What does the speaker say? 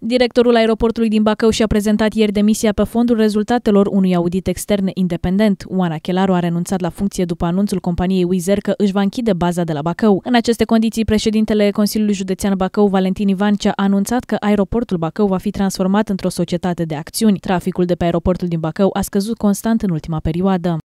Directorul aeroportului din Bacău și-a prezentat ieri demisia pe fondul rezultatelor unui audit extern independent. Oana Chelaru a renunțat la funcție după anunțul companiei Wizer că își va închide baza de la Bacău. În aceste condiții, președintele Consiliului Județean Bacău, Valentin Ivancea, a anunțat că aeroportul Bacău va fi transformat într-o societate de acțiuni. Traficul de pe aeroportul din Bacău a scăzut constant în ultima perioadă.